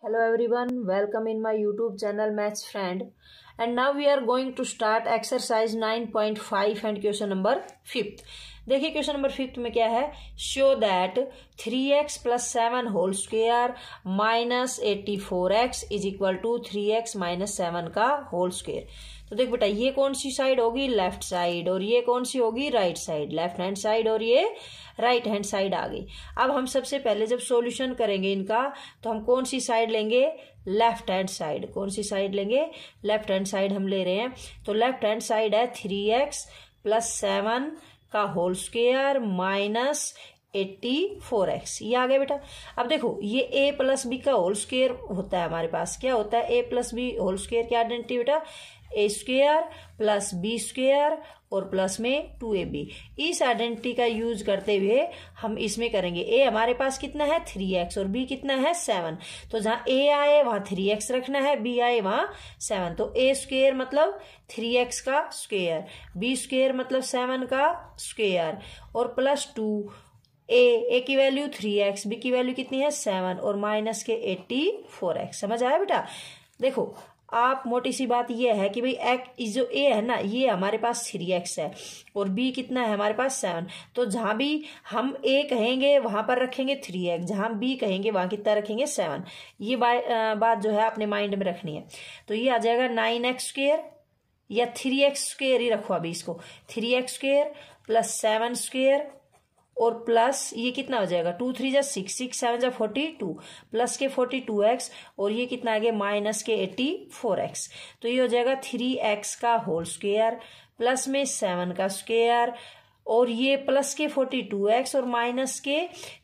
hello everyone welcome in my youtube channel maths friend and now we are going to start exercise 9.5 and question number 5th देखिए question number fifth में क्या है show that three x plus seven whole square minus eighty four x is equal to three x minus seven का whole square तो देख बेटा ये कौन सी साइड होगी लेफ्ट साइड और ये कौन सी होगी right side left hand side और ये राइट हैंड साइड आ गई अब हम सबसे पहले जब सॉल्यूशन करेंगे इनका तो हम कौन सी साइड लेंगे लेफ्ट हैंड साइड कौन सी साइड लेंगे लेफ्ट हैंड साइड हम ले रहे हैं तो लेफ्ट हैंड साइड है थ्री एक्स प्लस सेवन का whole square minus eighty four x ये आ गया बेटा अब देखो ये ए प्लस बी का होल स्क्र होता है हमारे पास क्या होता है A plus B whole square क्या आइडेंटिटी बेटा ए स्क्वेयर प्लस बी स्क्वेयर और प्लस में टू ए बी इस आइडेंटिटी का यूज करते हुए हम इसमें करेंगे ए हमारे पास कितना है थ्री एक्स और बी कितना है सेवन तो जहाँ ए आए वहां थ्री एक्स रखना है बी आए वहां सेवन तो ए स्क्वेयर मतलब थ्री एक्स का स्क्वेयर बी स्क्वेयर मतलब सेवन का स्क्वेयर और प्लस टू ए ए की वैल्यू थ्री एक्स बी की वैल्यू कितनी है सेवन और माइनस के एट्टी फोर एक्स समझ आया बेटा देखो आप मोटी सी बात यह है कि भाई एक्स जो ए है ना ये हमारे पास थ्री एक्स है और बी कितना है हमारे पास सेवन तो जहाँ भी हम ए कहेंगे वहाँ पर रखेंगे थ्री एक्स जहाँ बी कहेंगे वहाँ कितना रखेंगे सेवन ये बात जो है अपने माइंड में रखनी है तो ये आ जाएगा नाइन एक्स स्क्र या थ्री एक्स स्क्र ही रखो अभी इसको three x square plus seven square और प्लस ये कितना हो जाएगा टू थ्री जा सिक्स सिक्स सेवन जा फोर्टी टू प्लस के फोर्टी टू एक्स और ये कितना आ गया माइनस के एट्टी फोर एक्स तो ये हो जाएगा थ्री एक्स का होल स्क्वेयर प्लस में सेवन का स्क्वेयर और ये प्लस के फोर्टी टू एक्स और माइनस के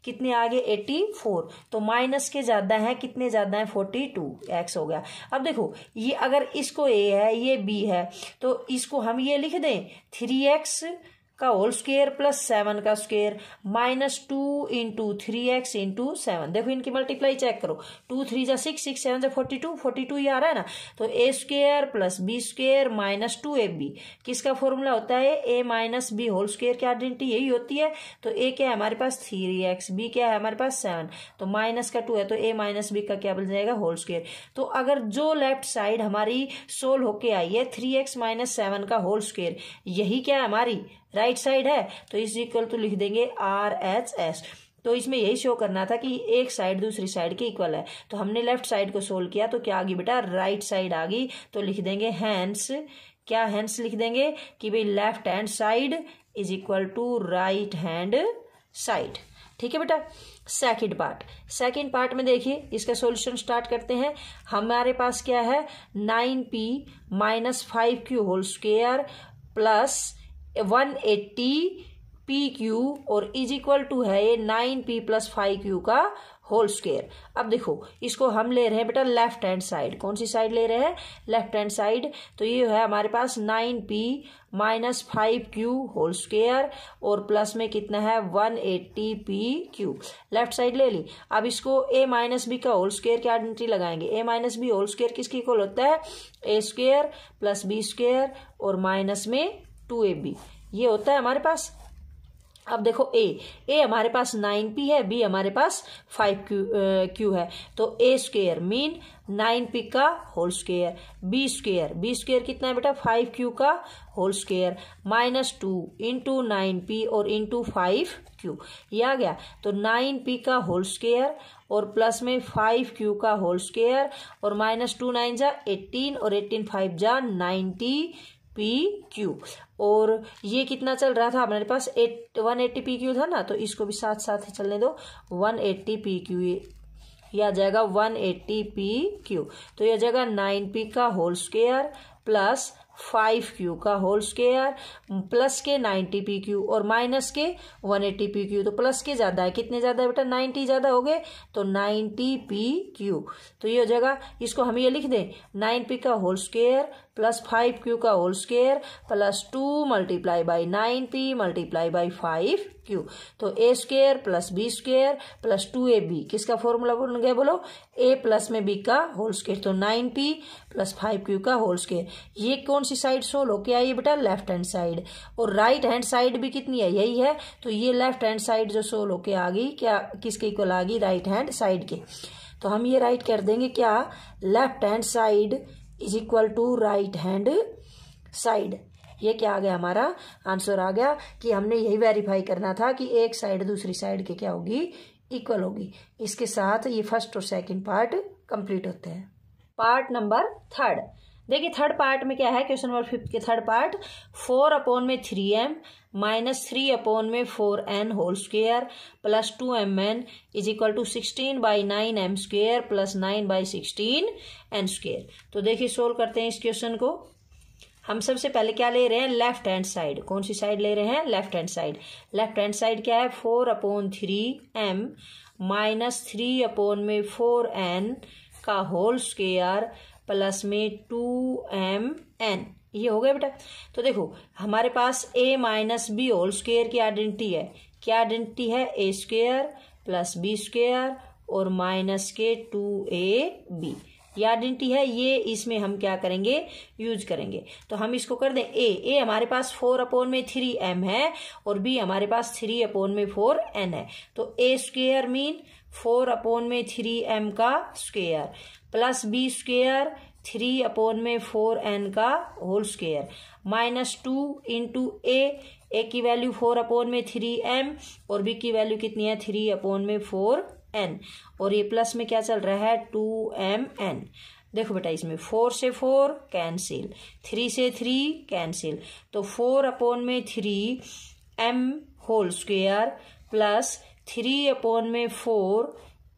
कितने आगे एटी फोर तो माइनस के ज़्यादा हैं कितने ज़्यादा हैं फोर्टी टू एक्स हो गया अब देखो ये अगर इसको ए है ये बी है तो इसको हम ये लिख दें थ्री एक्स का होल स्क्र प्लस सेवन का square minus two into three x into seven देखो इनकी मल्टीप्लाई चेक करो टू थ्री जा सिक्स सिक्स सेवन जा फोर्टी टू फोर्टी टू ये आ रहा है ना तो A square plus B square minus two A B किसका फॉर्मूला होता है A minus B whole square की आइडेंटिटी यही होती है तो ए क्या है हमारे पास थ्री एक्स बी क्या है हमारे पास सेवन तो माइनस का टू है तो ए माइनस बी का क्या बन जाएगा होल स्क्र तो अगर जो लेफ्ट साइड हमारी सोल्व होके आई है थ्री एक्स माइनस सेवन का होल स्क्र यही क्या है हमारी राइट right साइड है तो इज इक्वल टू लिख देंगे आर एच एस तो इसमें यही शो करना था कि एक साइड दूसरी साइड के इक्वल है तो हमने लेफ्ट साइड को सोल्व किया तो क्या आ गई बेटा राइट साइड आ गई तो लिख देंगे हैंड्स क्या हैंड्स लिख देंगे कि भाई left hand side is equal to right hand side ठीक है बेटा सेकंड पार्ट सेकंड पार्ट में देखिए इसका सॉल्यूशन स्टार्ट करते हैं हमारे पास क्या है nine P minus five Q whole square plus one eighty P Q और इज इक्वल टू है ये nine P plus five Q का होल स्क्वेयर अब देखो इसको हम ले रहे हैं बेटा लेफ्ट हैंड साइड कौन सी साइड ले रहे हैं लेफ्ट हैंड साइड तो ये है हमारे पास nine P minus five Q whole square और प्लस में कितना है one eighty P Q left side ले ली अब इसको ए माइनस बी का होल स्क्वेयर की आइडेंटिटी लगाएंगे A minus B whole square किसके इक्वल होता है ए स्क्वेयर प्लस बी स्क्वेयर और माइनस में टू ए बी ये होता है हमारे पास अब देखो ए ए हमारे पास नाइन पी है बी हमारे पास फाइव क्यू क्यू है तो A square mean nine P का whole square B square B square कितना है बेटा फाइव क्यू का whole square minus two into nine P और इंटू फाइव क्यू ये आ गया तो नाइन पी का होल स्क्र और प्लस में फाइव क्यू का होल स्क्र और माइनस टू नाइन जा एट्टीन और एट्टीन फाइव जा नाइन्टी पी क्यू और ये कितना चल रहा था हमारे पास eight one eighty P Q था ना तो इसको भी साथ साथ ही चलने दो वन एट्टी पी क्यू ये यह आ जाएगा वन एट्टी पी क्यू तो यह जाएगा नाइन पी का whole square plus five Q का होल स्क्वेयर प्लस के नाइन्टी पी क्यू और माइनस के वन एट्टी पी क्यू तो प्लस के ज़्यादा है कितने ज़्यादा है बेटा नाइन्टी ज़्यादा हो गए तो नाइन्टी पी क्यू तो ये हो जाएगा इसको हम ये लिख दें नाइन पी का whole square plus five Q का whole square plus two multiply by nine P multiply by five Q तो A square plus B square plus two A B किसका फॉर्मूला बन गया बोलो ए प्लस में B का whole square तो nine P plus five Q का whole square ये कौन सी साइड सोल होके आई है बेटा लेफ्ट हैंड साइड और राइट हैंड साइड भी कितनी है यही है तो ये लेफ्ट हैंड साइड जो सोल होके आ गई क्या किसके इक्वल आ गई राइट हैंड साइड के तो हम ये राइट कर देंगे क्या left hand side is equal to right hand side ये क्या आ गया हमारा आंसर आ गया कि हमने यही वेरीफाई करना था कि एक साइड दूसरी साइड के क्या होगी इक्वल होगी इसके साथ ये फर्स्ट और सेकंड पार्ट कंप्लीट होते हैं पार्ट नंबर थर्ड देखिए थर्ड पार्ट में क्या है क्वेश्चन नंबर फिफ्थ के थर्ड पार्ट फोर अपॉन में three M minus three upon में four N whole square plus two M N is equal to sixteen by nine M square plus nine by sixteen N square तो देखिए solve करते हैं इस question को हम सबसे पहले क्या ले रहे हैं लेफ्ट हैंड साइड कौन सी साइड ले रहे हैं left hand side left hand side क्या है four upon three M minus three upon में फोर एन का होल स्क्वेयर प्लस में टू एम एन ये हो गया बेटा तो देखो हमारे पास A minus B whole square की आइडेंटिटी है क्या आइडेंटिटी है ए स्क्वेयर प्लस बी स्क्वेयर और माइनस के टू ए बी ये आइडेंटिटी है ये इसमें हम क्या करेंगे यूज करेंगे तो हम इसको कर दें ए ए हमारे पास फोर अपोन में थ्री एम है और बी हमारे पास थ्री अपोन में फोर एन है तो ए स्क्वेयर मीन फोर अपोन में थ्री एम का square plus B square three upon में फोर एन का whole square minus two into A A की वैल्यू फोर अपोन में थ्री एम और बी की वैल्यू कितनी है थ्री अपोन में फोर एन और ये प्लस में क्या चल रहा है टू एम एन देखो बेटा इसमें फोर से फोर कैंसिल थ्री से थ्री कैंसिल तो फोर अपोन में three M whole square plus three upon में फोर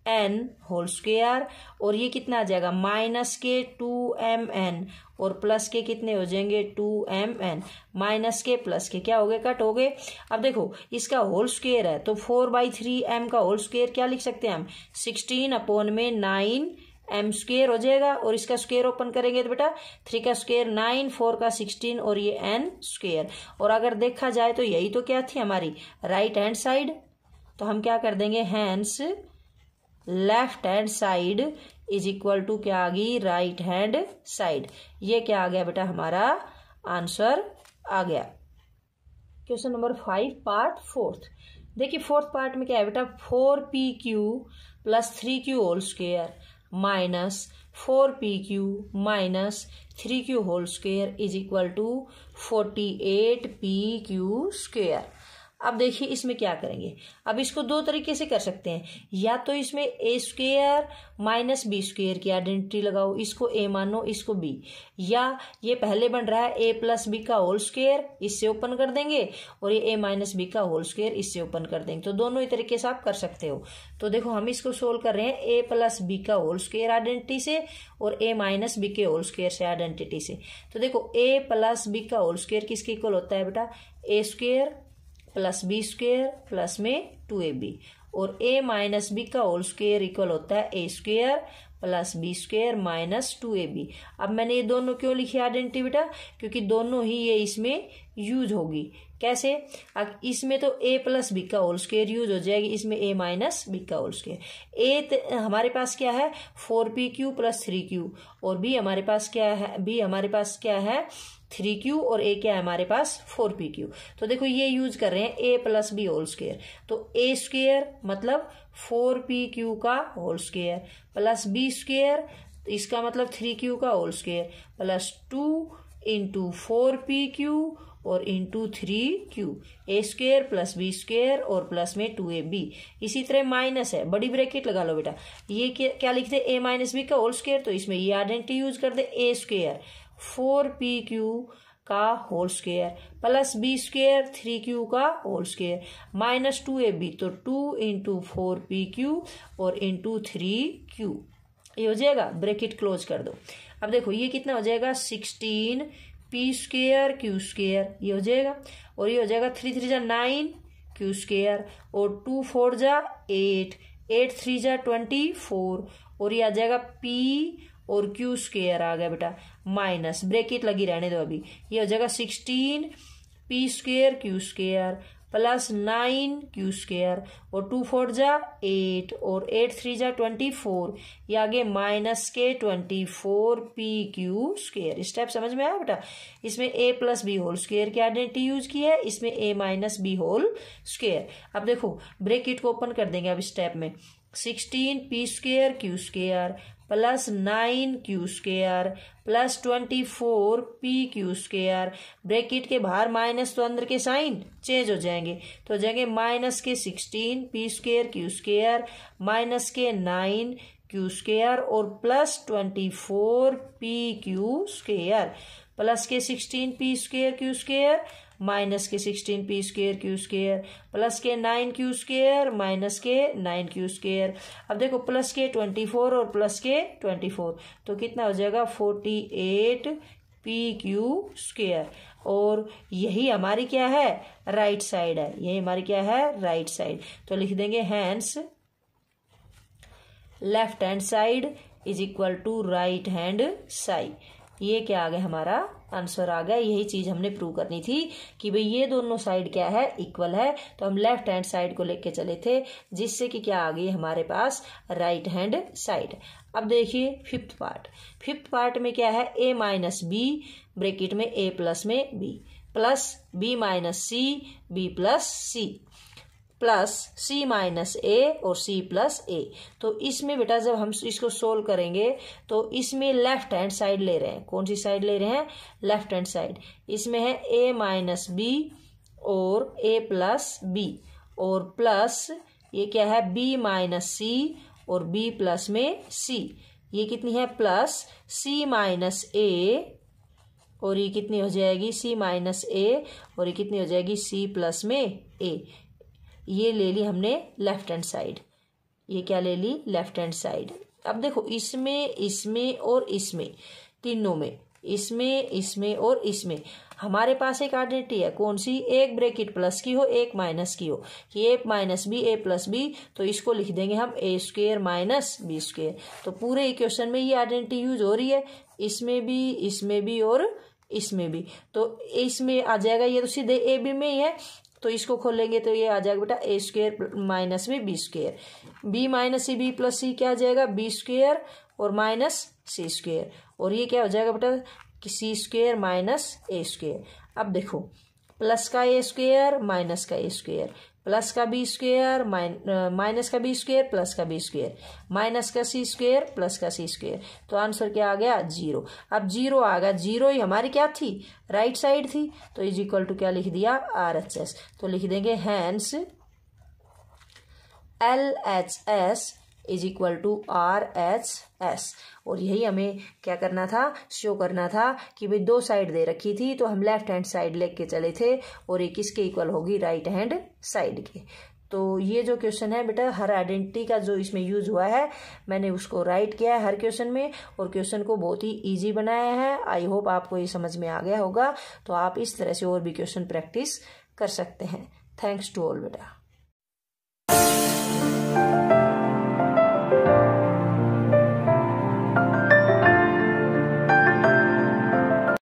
एन होल स्क्वेयर और ये कितना आ जाएगा माइनस के टू एम एन और प्लस के कितने हो जाएंगे टू एम एन माइनस के प्लस के क्या हो गए कट हो गए अब देखो इसका होल स्क्वेयर है तो फोर बाई थ्री एम का होल स्क्वेयर क्या लिख सकते हैं हम सिक्सटीन अपॉन में नाइन एम स्क्वेयर हो जाएगा और इसका स्क्वेयर ओपन करेंगे तो बेटा थ्री का स्क्वेयर नाइन फोर का सिक्सटीन और ये एन स्क्वेयर और अगर देखा जाए तो यही तो क्या थी हमारी राइट हैंड साइड तो हम क्या कर देंगे hands left hand side is equal to क्या आ गई राइट हैंड साइड ये क्या आ गया बेटा हमारा आंसर आ गया question number five part fourth देखिए फोर्थ पार्ट में क्या है बेटा four P Q plus three Q whole square minus four P Q minus three Q whole square is equal to forty eight P Q square अब देखिए इसमें क्या करेंगे अब इसको दो तरीके से कर सकते हैं या तो इसमें A square minus B square की आइडेंटिटी लगाओ इसको ए मानो इसको बी या ये पहले बन रहा है ए प्लस बी का होल स्क्वेयर इससे ओपन कर देंगे और ये ए माइनस बी का होल स्क्वेयर इससे ओपन कर देंगे तो दोनों ही तरीके से आप कर सकते हो तो देखो हम इसको सोल्व कर रहे हैं ए प्लस बी का होल स्क्वेयर आइडेंटिटी से और ए माइनस बी के होल स्क्वेयर से आइडेंटिटी से तो देखो ए प्लस बी का होल स्क्वेयर किसके इक्वल होता है बेटा ए square plus B square plus में टू ए बी और ए माइनस बी का होल स्क्वेयर इक्वल होता है ए square plus B square minus two ए बी अब मैंने ये दोनों क्यों लिखी आइडेंटिटी बेटा क्योंकि दोनों ही ये इसमें यूज होगी कैसे अब इसमें तो ए प्लस बी का होल स्क्वेयर यूज हो जाएगी इसमें ए माइनस बी का होल स्क्वेयर ए हमारे पास क्या है four P Q plus three q और बी हमारे पास क्या है बी हमारे पास क्या है थ्री क्यू और ए क्या है हमारे पास फोर पी क्यू तो देखो ये यूज कर रहे हैं a plus B whole square तो ए स्क्वेयर मतलब फोर पी क्यू का whole square plus B square इसका मतलब थ्री क्यू का whole square plus two into four P Q और into three q a square plus B square और plus में two ए b इसी तरह माइनस है बड़ी ब्रैकेट लगा लो बेटा ये क्या लिखते हैं ए माइनस बी का होल स्केयर तो इसमें ये आइडेंटिटी यूज कर दे a square four P q का whole square plus B square three q का होल स्क्वेयर माइनस टू ए बी तो two into four P Q और इंटू थ्री क्यू ये हो जाएगा ब्रैकेट क्लोज कर दो अब देखो ये कितना हो जाएगा sixteen p square q square ये हो जाएगा और ये हो जाएगा थ्री थ्री जा नाइन क्यू स्केयर और टू फोर जा एट एट थ्री जा ट्वेंटी फोर और ये आ जाएगा पी और क्यू स्क्र आ गया बेटा माइनस ब्रेकिट लगी रहने दो अभी ये हो जाएगा sixteen p square q square plus nine q square और टू फोर जा एट और एट थ्री जा ट्वेंटी फोर ये आगे माइनस के twenty four P q square step समझ में आया बेटा इसमें a plus B whole square की आइडेंटिटी यूज की है इसमें a minus B whole square अब देखो ब्रेकिट को ओपन कर देंगे अब स्टेप में sixteen p square q square plus nine q square plus twenty four P q square bracket के बाहर माइनस तो अंदर के साइन चेंज हो जाएंगे तो हो जाएंगे माइनस के sixteen p square q square minus के नाइन क्यू स्केयर और plus twenty four P q square plus के sixteen p square q square minus के sixteen p square q square plus के नाइन क्यू स्क्र माइनस के nine q square अब देखो plus के twenty four और plus के ट्वेंटी फोर तो कितना हो जाएगा forty eight P q square और यही हमारी क्या है राइट साइड है यही हमारी क्या है राइट साइड तो लिख देंगे hands left hand side is equal to right hand side ये क्या आ गया हमारा आंसर आ गया यही चीज हमने प्रूव करनी थी कि भाई ये दोनों साइड क्या है इक्वल है तो हम लेफ्ट हैंड साइड को लेके चले थे जिससे कि क्या आ गई हमारे पास राइट हैंड साइड अब देखिए फिफ्थ पार्ट फिफ्थ पार्ट में क्या है ए माइनस बी ब्रेकिट में ए प्लस में b plus b minus c b plus c plus c minus a और सी प्लस ए तो इसमें बेटा जब हम इसको सोल्व करेंगे तो इसमें लेफ्ट हैंड साइड ले रहे हैं कौन सी साइड ले रहे हैं लेफ्ट हैंड साइड इसमें है ए माइनस बी और ए प्लस बी और प्लस ये क्या है बी माइनस सी और बी प्लस में सी ये कितनी है प्लस सी माइनस ए और ये कितनी हो जाएगी सी माइनस ए और ये कितनी हो जाएगी सी प्लस में ए ये ले ली हमने लेफ्ट हैंड साइड ये क्या ले ली लेफ्ट हैंड साइड अब देखो इसमें इसमें और इसमें तीनों में इसमें इसमें और इसमें हमारे पास एक आइडेंटिटी है कौन सी एक ब्रेकिट प्लस की हो एक माइनस की हो कि a minus b a plus b तो इसको लिख देंगे हम a square minus B square तो पूरे इक्वेशन में ये आइडेंटिटी यूज हो रही है इसमें भी इसमें भी और इसमें भी तो इसमें आ जाएगा ये तो सीधे ए बी में ही है तो इसको खोलेंगे तो ये आ जाएगा बेटा ए स्क्वेयर माइनस में b square b minus c b plus c क्या आ जाएगा बी स्क्वेयर और माइनस सी स्क्वेयर और ये क्या हो जाएगा बेटा कि c square minus a square अब देखो प्लस का ए स्क्वेयर माइनस का ए स्क्वेयर प्लस का बी स्क्वेयर माइनस का बी स्क्वेयर प्लस का बी स्क्वेयर माइनस का सी स्क्वेयर प्लस का सी स्क्वेयर तो आंसर क्या आ गया जीरो अब जीरो आ गया जीरो ही हमारी क्या थी राइट right साइड थी तो इज इक्वल टू क्या लिख दिया आर एच एस तो लिख देंगे hence L H S is equal to R H S और यही हमें क्या करना था शो करना था कि भाई दो साइड दे रखी थी तो हम लेफ्ट हैंड साइड लेके चले थे और ये किसके इक्वल होगी राइट हैंड साइड के तो ये जो क्वेश्चन है बेटा हर आइडेंटिटी का जो इसमें यूज हुआ है मैंने उसको राइट किया है हर क्वेश्चन में और क्वेश्चन को बहुत ही इजी बनाया है आई होप आपको ये समझ में आ गया होगा तो आप इस तरह से और भी क्वेश्चन प्रैक्टिस कर सकते हैं थैंक्स टू ऑल बेटा